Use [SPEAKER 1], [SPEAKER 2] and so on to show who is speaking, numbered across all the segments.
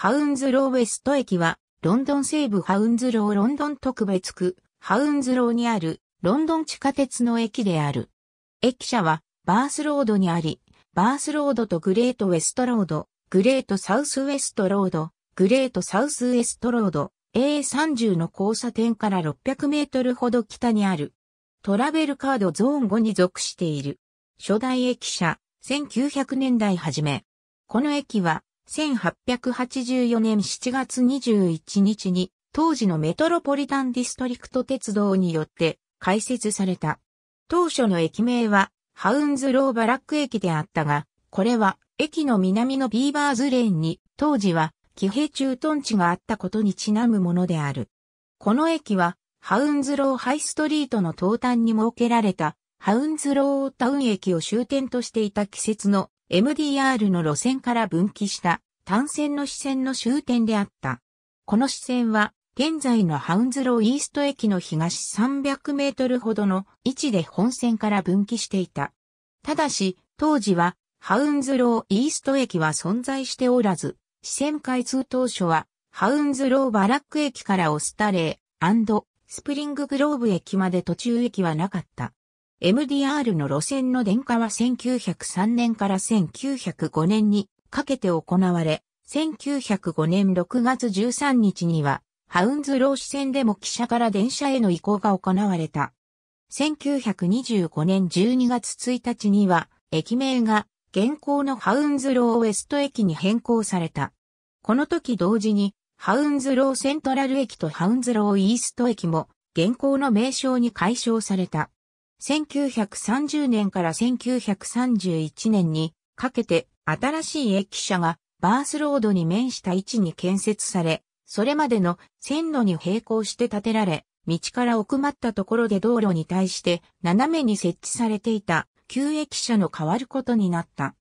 [SPEAKER 1] ハウンズローウェスト駅は、ロンドン西部ハウンズローロンドン特別区、ハウンズローにある、ロンドン地下鉄の駅である。駅舎は、バースロードにあり、バースロードとグレートウェストロード、グレートサウスウェストロード、グレートサウスウェストロード、A30 の交差点から600メートルほど北にある。トラベルカードゾーン5に属している。初代駅舎、1900年代初め。この駅は、1884年7月21日に、当時のメトロポリタンディストリクト鉄道によって開設された。当初の駅名は、ハウンズローバラック駅であったが、これは駅の南のビーバーズレーンに当時は騎兵駐屯地があったことにちなむものである。この駅はハウンズローハイストリートの東端に設けられたハウンズロータウン駅を終点としていた季節の MDR の路線から分岐した単線の支線の終点であった。この支線は、現在のハウンズローイースト駅の東300メートルほどの位置で本線から分岐していた。ただし、当時は、ハウンズローイースト駅は存在しておらず、支線開通当初は、ハウンズローバラック駅からオスタレースプリンググローブ駅まで途中駅はなかった。MDR の路線の電化は1903年から1905年にかけて行われ、1905年6月13日には、ハウンズロー支線でも汽車から電車への移行が行われた。1925年12月1日には、駅名が現行のハウンズローウエスト駅に変更された。この時同時に、ハウンズローセントラル駅とハウンズローイースト駅も、現行の名称に解消された。1930年から1931年にかけて新しい駅舎がバースロードに面した位置に建設され、それまでの線路に並行して建てられ、道から奥まったところで道路に対して斜めに設置されていた旧駅舎の変わることになった。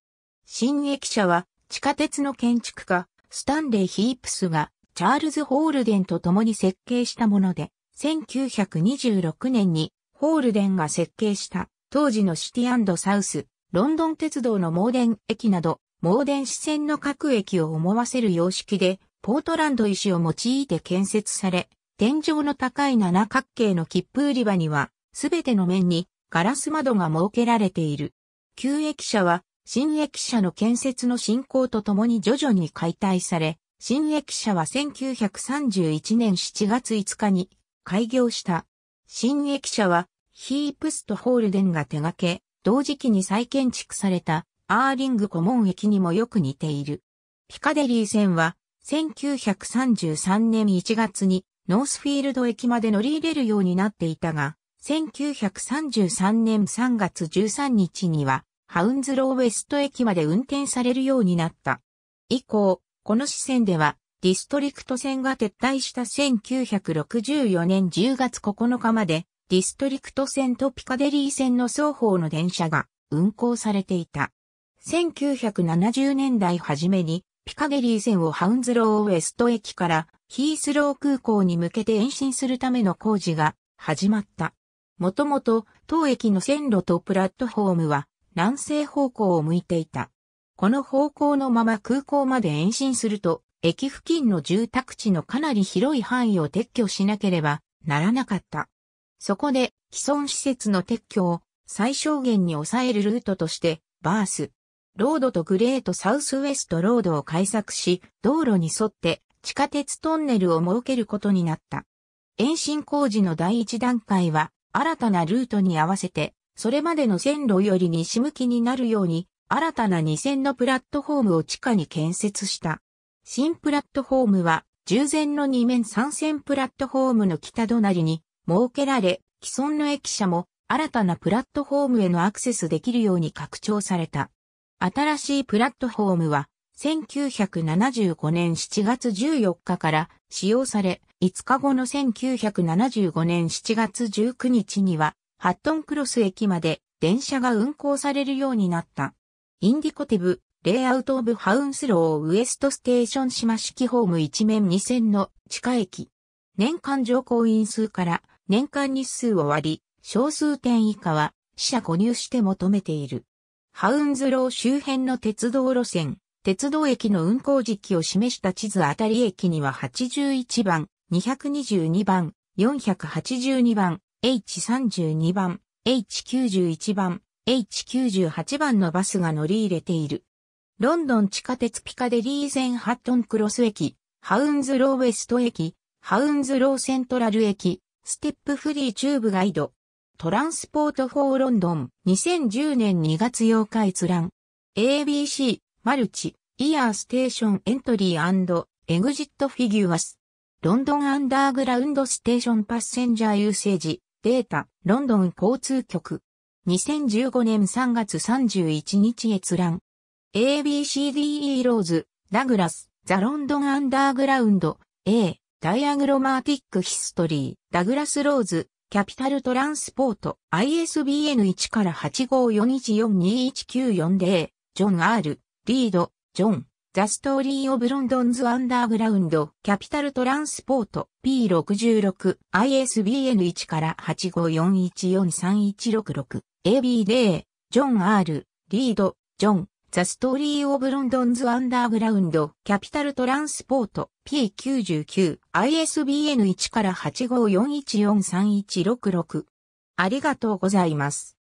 [SPEAKER 1] 新駅舎は地下鉄の建築家スタンレイ・ヒープスがチャールズ・ホールデンと共に設計したもので、1926年にホールデンが設計した当時のシティサウスロンドン鉄道のモーデン駅など、モーデン支線の各駅を思わせる様式で、ポートランド石を用いて建設され、天井の高い七角形の切符売り場には、すべての面にガラス窓が設けられている。旧駅舎は、新駅舎の建設の進行とともに徐々に解体され、新駅舎は1931年7月5日に開業した。新駅舎は、ヒープストホールデンが手掛け、同時期に再建築されたアーリングコモン駅にもよく似ている。ピカデリー線は1933年1月にノースフィールド駅まで乗り入れるようになっていたが、1933年3月13日にはハウンズローウェスト駅まで運転されるようになった。以降、この支線ではディストリクト線が撤退した1964年10月9日までディストリクト線とピカデリー線の双方の電車が運行されていた。1970年代初めにピカデリー線をハウンズローウエスト駅からヒースロー空港に向けて延伸するための工事が始まった。もともと当駅の線路とプラットフォームは南西方向を向いていた。この方向のまま空港まで延伸すると駅付近の住宅地のかなり広い範囲を撤去しなければならなかった。そこで、既存施設の撤去を最小限に抑えるルートとして、バース、ロードとグレートサウスウェストロードを開削し、道路に沿って地下鉄トンネルを設けることになった。延伸工事の第一段階は、新たなルートに合わせて、それまでの線路より西向きになるように、新たな2線のプラットフォームを地下に建設した。新プラットフォームは、従前の2面3線プラットフォームの北隣に設けられ、既存の駅舎も新たなプラットフォームへのアクセスできるように拡張された。新しいプラットフォームは1975年7月14日から使用され、5日後の1975年7月19日には、ハットンクロス駅まで電車が運行されるようになった。インディコティブ、レイアウトオブハウンスローウエストステーション島式ホーム一面2線の地下駅。年間乗降員数から年間日数を割り、少数点以下は、死者購入して求めている。ハウンズロー周辺の鉄道路線、鉄道駅の運行時期を示した地図あたり駅には81番、222番、482番、H32 番、H91 番、H98 番のバスが乗り入れている。ロンドン地下鉄ピカデリーゼンハットンクロス駅、ハウンズローウェスト駅、ハウンズローセントラル駅、ステップフリーチューブガイド。トランスポートフォーロンドン2010年2月8日閲覧。ABC マルチイヤーステーションエントリーエグジットフィギュアス。ロンドンアンダーグラウンドステーションパッセンジャーユーセージデータロンドン交通局。2015年3月31日閲覧。ABCDE ローズ、ダグラス、ザ・ロンドン・アンダーグラウンド、A、ダイアグロマーティックヒストリー、ダグラス・ローズ、キャピタルトランスポート、ISBN 1から8 5 4 1 4 2 1 9 4で、ジョン・ R、リード、ジョン、ザ・ストーリー・オブ・ロンドンズ・アンダーグラウンド、キャピタルトランスポート、P66、ISBN 1から8 5 4 1 4 3 1 6 6 AB で、ジョン・ R、リード、ジョン、ザ・ストーリー・オブ・ロンドンズ・アンダーグラウンド、キャピタル・トランスポート、P99、ISBN1 から85414316。ありがとうございます。